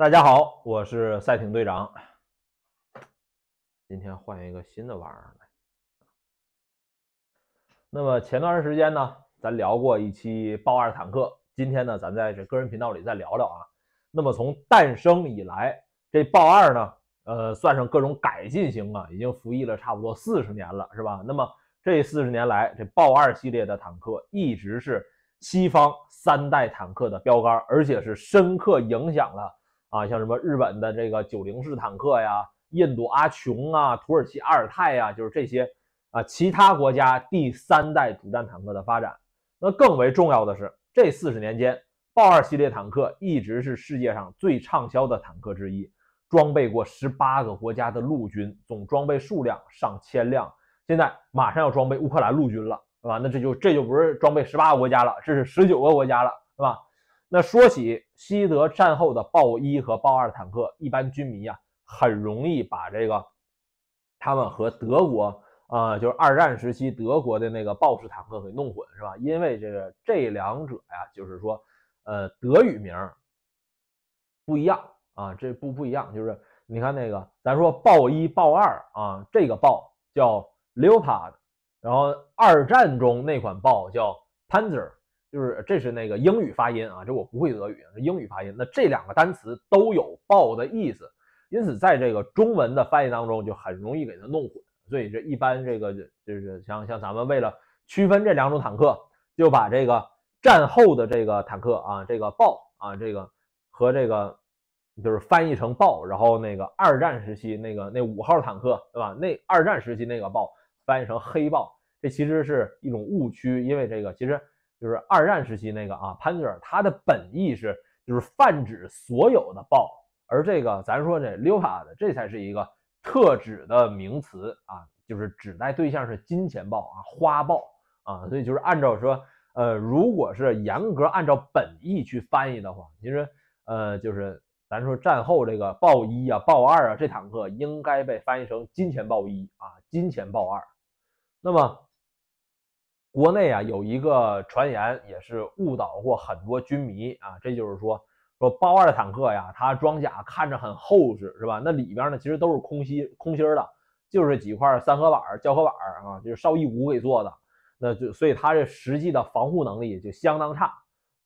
大家好，我是赛艇队长。今天换一个新的玩意儿那么前段时间呢，咱聊过一期豹二坦克。今天呢，咱在这个人频道里再聊聊啊。那么从诞生以来，这豹二呢，呃，算上各种改进型啊，已经服役了差不多四十年了，是吧？那么这四十年来，这豹二系列的坦克一直是西方三代坦克的标杆，而且是深刻影响了。啊，像什么日本的这个九零式坦克呀，印度阿琼啊，土耳其阿尔泰呀，就是这些啊，其他国家第三代主战坦克的发展。那更为重要的是，这四十年间，豹二系列坦克一直是世界上最畅销的坦克之一，装备过十八个国家的陆军，总装备数量上千辆。现在马上要装备乌克兰陆军了，对吧？那这就这就不是装备十八个国家了，这是十九个国家了，是吧？那说起。西德战后的豹一和豹二坦克，一般军迷啊，很容易把这个他们和德国呃，就是二战时期德国的那个豹式坦克给弄混，是吧？因为这个这两者呀，就是说，呃，德语名不一样啊，这不不一样，就是你看那个，咱说豹一、豹二啊，这个豹叫 Leopard，然后二战中那款豹叫 Panzer。就是这是那个英语发音啊，这我不会德语，英语发音。那这两个单词都有“爆的意思，因此在这个中文的翻译当中就很容易给它弄混。所以这一般这个就是像像咱们为了区分这两种坦克，就把这个战后的这个坦克啊，这个豹啊，这个和这个就是翻译成“豹”，然后那个二战时期那个那五号坦克，对吧？那二战时期那个豹翻译成“黑豹”，这其实是一种误区，因为这个其实。就是二战时期那个啊，Panzer，它的本意是就是泛指所有的豹，而这个咱说这 l e o p a 这才是一个特指的名词啊，就是指代对象是金钱豹啊，花豹啊，所以就是按照说，呃，如果是严格按照本意去翻译的话，其实呃，就是咱说战后这个豹一啊，豹二啊，这坦克应该被翻译成金钱豹一啊，金钱豹二，那么。国内啊，有一个传言也是误导过很多军迷啊，这就是说，说豹二坦克呀，它装甲看着很厚实，是吧？那里边呢，其实都是空心、空心儿的，就是几块三合板、胶合板啊，就是邵逸夫给做的，那就所以它这实际的防护能力就相当差。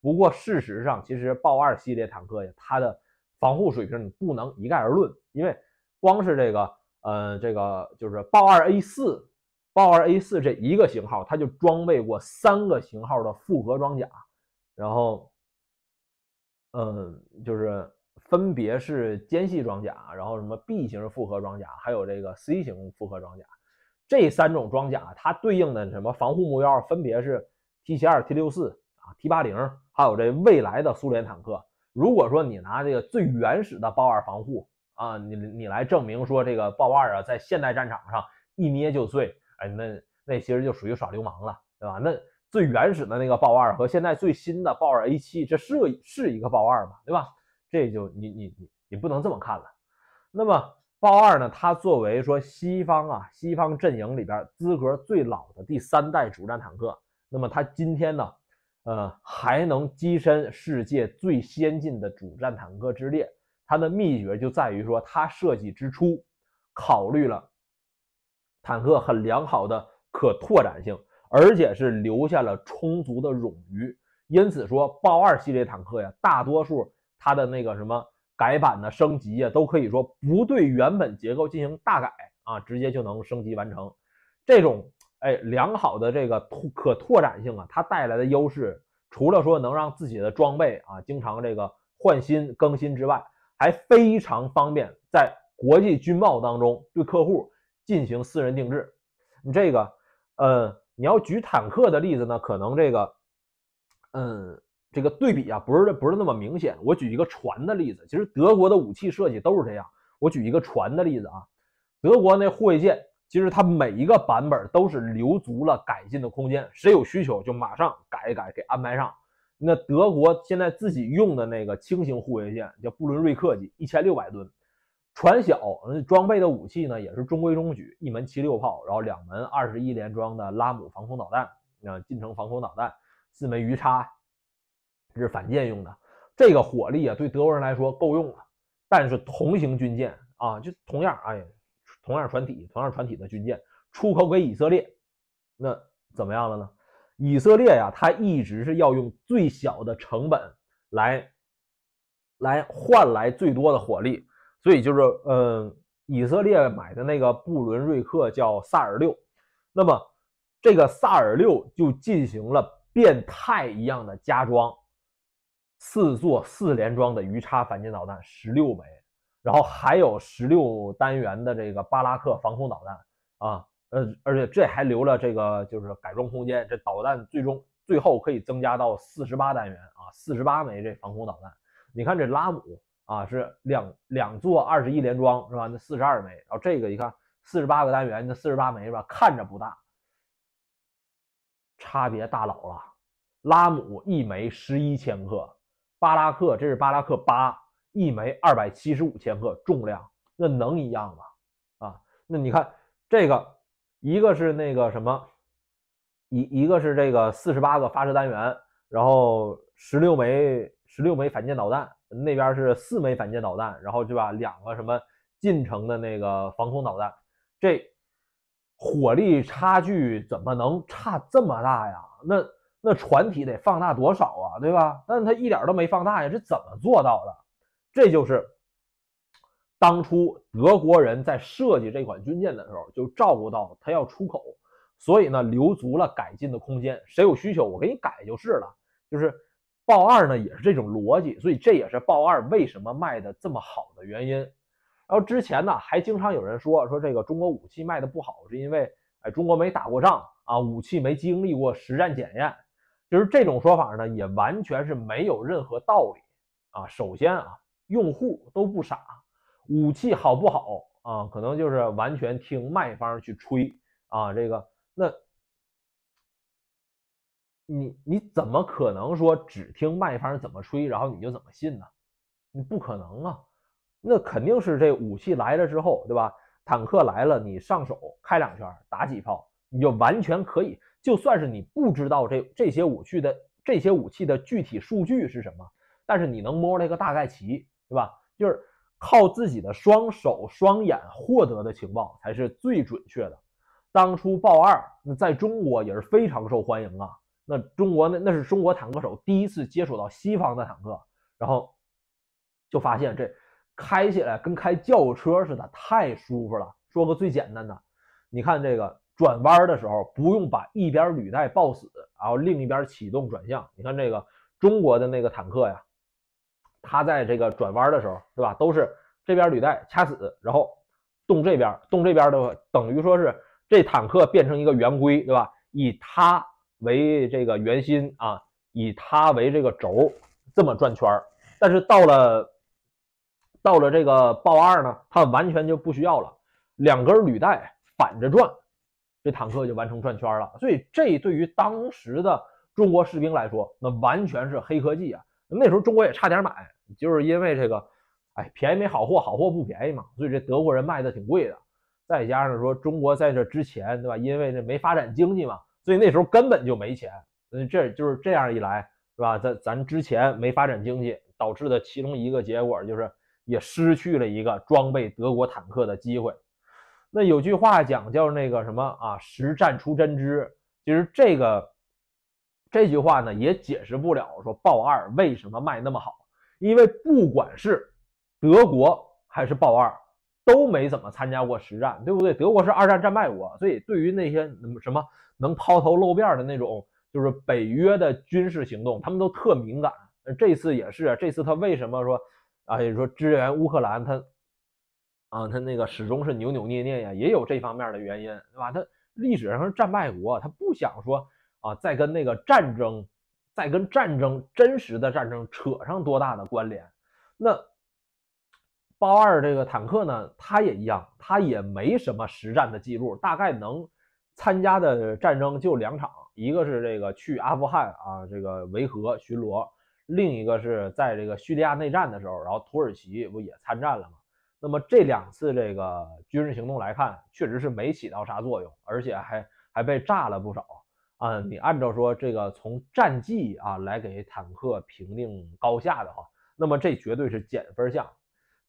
不过事实上，其实豹二系列坦克呀，它的防护水平你不能一概而论，因为光是这个，呃，这个就是豹二 A 四。豹二 A 四这一个型号，它就装备过三个型号的复合装甲，然后，嗯，就是分别是间隙装甲，然后什么 B 型复合装甲，还有这个 C 型复合装甲。这三种装甲它对应的什么防护目标分别是 T 七二、T 六四啊、T 八零，还有这未来的苏联坦克。如果说你拿这个最原始的豹二防护啊，你你来证明说这个豹二啊在现代战场上一捏就碎。哎，那那其实就属于耍流氓了，对吧？那最原始的那个豹二和现在最新的豹二 A 七，这是是一个豹二嘛，对吧？这就你你你不能这么看了。那么豹二呢，它作为说西方啊西方阵营里边资格最老的第三代主战坦克，那么它今天呢，呃，还能跻身世界最先进的主战坦克之列，它的秘诀就在于说，它设计之初考虑了。坦克很良好的可拓展性，而且是留下了充足的冗余，因此说豹二系列坦克呀，大多数它的那个什么改版的升级呀，都可以说不对原本结构进行大改啊，直接就能升级完成。这种哎良好的这个拓可拓展性啊，它带来的优势，除了说能让自己的装备啊经常这个换新更新之外，还非常方便在国际军贸当中对客户。进行私人定制，你这个，呃，你要举坦克的例子呢，可能这个，嗯，这个对比啊，不是不是那么明显。我举一个船的例子，其实德国的武器设计都是这样。我举一个船的例子啊，德国那护卫舰，其实它每一个版本都是留足了改进的空间，谁有需求就马上改一改，给安排上。那德国现在自己用的那个轻型护卫舰叫布伦瑞克级，一千六百吨。船小，装备的武器呢也是中规中矩，一门七六炮，然后两门二十一连装的拉姆防空导弹，啊，近程防空导弹，四枚鱼叉，这是反舰用的。这个火力啊，对德国人来说够用了。但是同型军舰啊，就同样哎，同样船体，同样船体的军舰出口给以色列，那怎么样了呢？以色列呀，他一直是要用最小的成本来，来换来最多的火力。所以就是，嗯，以色列买的那个布伦瑞克叫萨尔六，那么这个萨尔六就进行了变态一样的加装，四座四联装的鱼叉反舰导弹十六枚，然后还有十六单元的这个巴拉克防空导弹啊，呃，而且这还留了这个就是改装空间，这导弹最终最后可以增加到四十八单元啊，四十八枚这防空导弹。你看这拉姆。啊，是两两座二十一连装是吧？那四十二枚。然后这个一看，四十八个单元，那四十八枚是吧？看着不大，差别大老了。拉姆一枚十一千克，巴拉克这是巴拉克八一枚二百七十五千克重量，那能一样吗？啊，那你看这个，一个是那个什么，一一个是这个四十八个发射单元，然后十六枚十六枚反舰导弹。那边是四枚反舰导弹，然后对吧？两个什么近程的那个防空导弹，这火力差距怎么能差这么大呀？那那船体得放大多少啊，对吧？但它一点都没放大呀，是怎么做到的？这就是当初德国人在设计这款军舰的时候就照顾到他要出口，所以呢，留足了改进的空间，谁有需求我给你改就是了，就是。豹二呢也是这种逻辑，所以这也是豹二为什么卖的这么好的原因。然后之前呢还经常有人说说这个中国武器卖的不好，是因为哎中国没打过仗啊，武器没经历过实战检验。就是这种说法呢也完全是没有任何道理啊。首先啊用户都不傻，武器好不好啊可能就是完全听卖方去吹啊这个那。你你怎么可能说只听卖方怎么吹，然后你就怎么信呢？你不可能啊！那肯定是这武器来了之后，对吧？坦克来了，你上手开两圈，打几炮，你就完全可以。就算是你不知道这这些武器的这些武器的具体数据是什么，但是你能摸出来个大概齐，对吧？就是靠自己的双手双眼获得的情报才是最准确的。当初豹二那在中国也是非常受欢迎啊。那中国那那是中国坦克手第一次接触到西方的坦克，然后就发现这开起来跟开轿车似的，太舒服了。说个最简单的，你看这个转弯的时候，不用把一边履带抱死，然后另一边启动转向。你看这个中国的那个坦克呀，它在这个转弯的时候，对吧，都是这边履带掐死，然后动这边，动这边的话，等于说是这坦克变成一个圆规，对吧？以它。为这个圆心啊，以它为这个轴，这么转圈儿。但是到了到了这个豹二呢，它完全就不需要了。两根履带反着转，这坦克就完成转圈了。所以这对于当时的中国士兵来说，那完全是黑科技啊！那时候中国也差点买，就是因为这个，哎，便宜没好货，好货不便宜嘛。所以这德国人卖的挺贵的。再加上说中国在这之前，对吧？因为这没发展经济嘛。所以那时候根本就没钱，嗯，这就是这样一来，是吧？咱咱之前没发展经济，导致的其中一个结果就是也失去了一个装备德国坦克的机会。那有句话讲叫那个什么啊，实战出真知。其实这个这句话呢，也解释不了说豹二为什么卖那么好，因为不管是德国还是豹二。都没怎么参加过实战，对不对？德国是二战战败国，所以对于那些什么能抛头露面的那种，就是北约的军事行动，他们都特敏感。这次也是，这次他为什么说啊，也说支援乌克兰，他啊，他那个始终是扭扭捏捏呀，也有这方面的原因，对吧？他历史上是战败国，他不想说啊，再跟那个战争，再跟战争真实的战争扯上多大的关联，那。豹二这个坦克呢，它也一样，它也没什么实战的记录，大概能参加的战争就两场，一个是这个去阿富汗啊，这个维和巡逻，另一个是在这个叙利亚内战的时候，然后土耳其不也参战了吗？那么这两次这个军事行动来看，确实是没起到啥作用，而且还还被炸了不少啊！你按照说这个从战绩啊来给坦克评定高下的话，那么这绝对是减分项。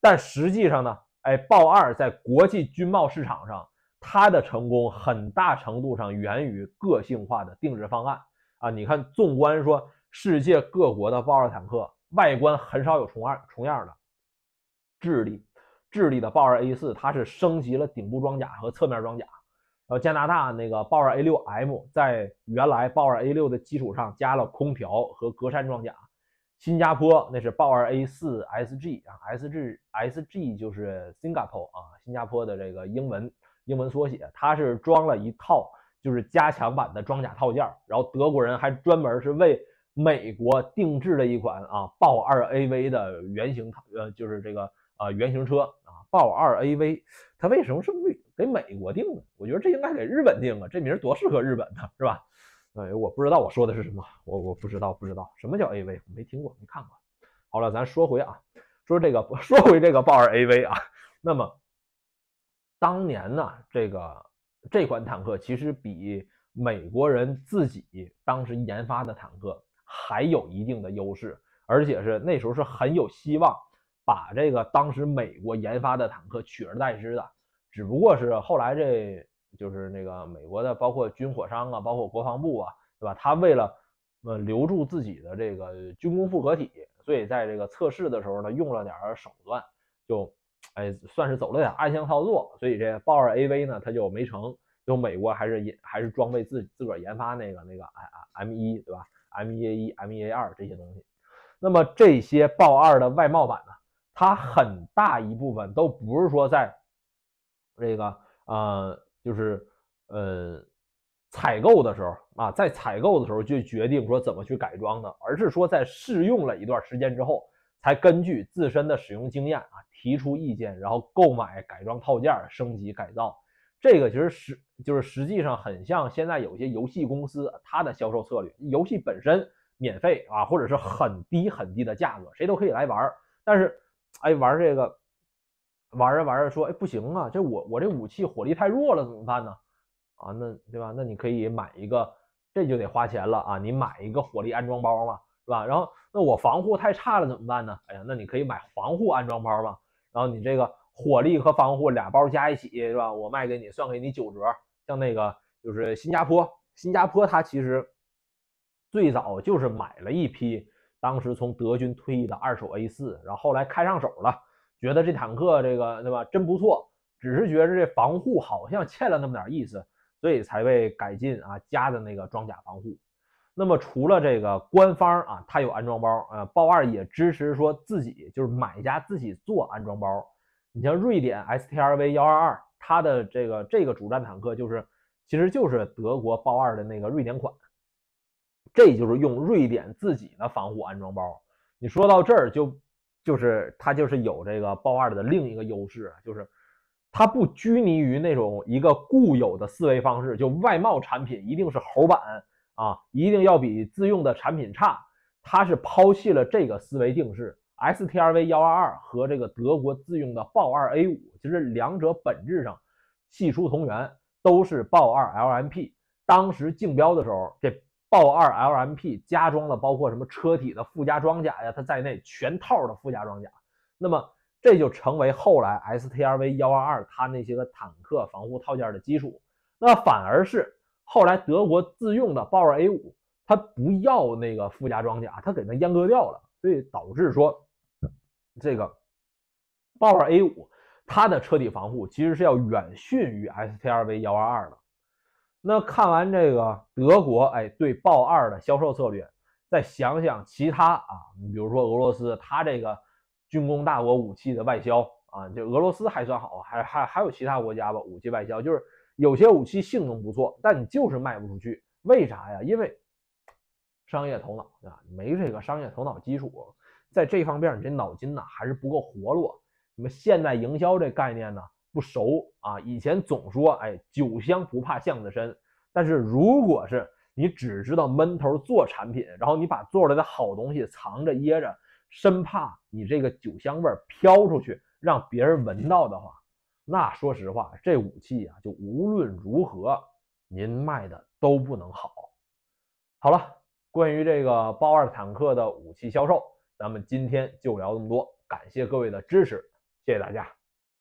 但实际上呢，哎，豹二在国际军贸市场上，它的成功很大程度上源于个性化的定制方案啊。你看，纵观说世界各国的豹二坦克，外观很少有重二重样的。智利，智利的豹二 A 四，它是升级了顶部装甲和侧面装甲。然后加拿大那个豹二 A 六 M，在原来豹二 A 六的基础上加了空调和格栅装甲。新加坡那是豹 2A4SG 啊，SGSG 就是 Singapore 啊，新加坡的这个英文英文缩写。它是装了一套就是加强版的装甲套件儿。然后德国人还专门是为美国定制了一款啊，豹 2AV 的原型套，呃，就是这个啊，原型车啊，豹 2AV。它为什么是为给美国定的？我觉得这应该给日本定啊，这名儿多适合日本呢，是吧？哎，我不知道我说的是什么，我我不知道，不知道什么叫 A V，我没听过，没看过。好了，咱说回啊，说这个，说回这个豹二 A V 啊。那么，当年呢，这个这款坦克其实比美国人自己当时研发的坦克还有一定的优势，而且是那时候是很有希望把这个当时美国研发的坦克取而代之的，只不过是后来这。就是那个美国的，包括军火商啊，包括国防部啊，对吧？他为了留住自己的这个军工复合体，所以在这个测试的时候呢，用了点手段，就哎，算是走了点暗箱操作。所以这豹二 A V 呢，它就没成。就美国还是研，还是装备自自个儿研发那个那个 M M 一，对吧？M 一 A 一、M 一 A 二这些东西。那么这些豹二的外贸版呢，它很大一部分都不是说在这个呃。就是，呃，采购的时候啊，在采购的时候就决定说怎么去改装的，而是说在试用了一段时间之后，才根据自身的使用经验啊，提出意见，然后购买改装套件升级改造。这个其实实就是实际上很像现在有些游戏公司它的销售策略，游戏本身免费啊，或者是很低很低的价格，谁都可以来玩但是，哎，玩这个。玩着玩着说，哎不行啊，这我我这武器火力太弱了，怎么办呢？啊，那对吧？那你可以买一个，这就得花钱了啊！你买一个火力安装包嘛，是吧？然后那我防护太差了，怎么办呢？哎呀，那你可以买防护安装包嘛。然后你这个火力和防护俩包加一起，是吧？我卖给你，算给你九折。像那个就是新加坡，新加坡它其实最早就是买了一批当时从德军退役的二手 A 四，然后后来开上手了。觉得这坦克这个对吧，真不错，只是觉得这防护好像欠了那么点意思，所以才被改进啊，加的那个装甲防护。那么除了这个官方啊，它有安装包啊，豹二也支持说自己就是买家自己做安装包。你像瑞典 S T R V 幺二二，它的这个这个主战坦克就是，其实就是德国豹二的那个瑞典款，这就是用瑞典自己的防护安装包。你说到这儿就。就是它就是有这个豹二的另一个优势，就是它不拘泥于那种一个固有的思维方式，就外贸产品一定是猴版啊，一定要比自用的产品差。它是抛弃了这个思维定式。STRV 幺二二和这个德国自用的豹二 A 五，其实两者本质上系出同源，都是豹二 LMP。当时竞标的时候，这。豹二 LMP 加装了包括什么车体的附加装甲呀，它在内全套的附加装甲，那么这就成为后来 STRV 幺二二它那些个坦克防护套件的基础。那反而是后来德国自用的豹二 A 五，它不要那个附加装甲，它给它阉割掉了，所以导致说这个豹二 A 五它的车体防护其实是要远逊于 STRV 幺二二的。那看完这个德国哎对豹二的销售策略，再想想其他啊，你比如说俄罗斯，它这个军工大国武器的外销啊，就俄罗斯还算好，还还还有其他国家吧，武器外销就是有些武器性能不错，但你就是卖不出去，为啥呀？因为商业头脑啊，没这个商业头脑基础，在这方面你这脑筋呢还是不够活络。那么现代营销这概念呢？不熟啊，以前总说，哎，酒香不怕巷子深。但是如果是你只知道闷头做产品，然后你把做出来的好东西藏着掖着，生怕你这个酒香味飘出去让别人闻到的话，那说实话，这武器啊，就无论如何您卖的都不能好。好了，关于这个豹二坦克的武器销售，咱们今天就聊这么多。感谢各位的支持，谢谢大家。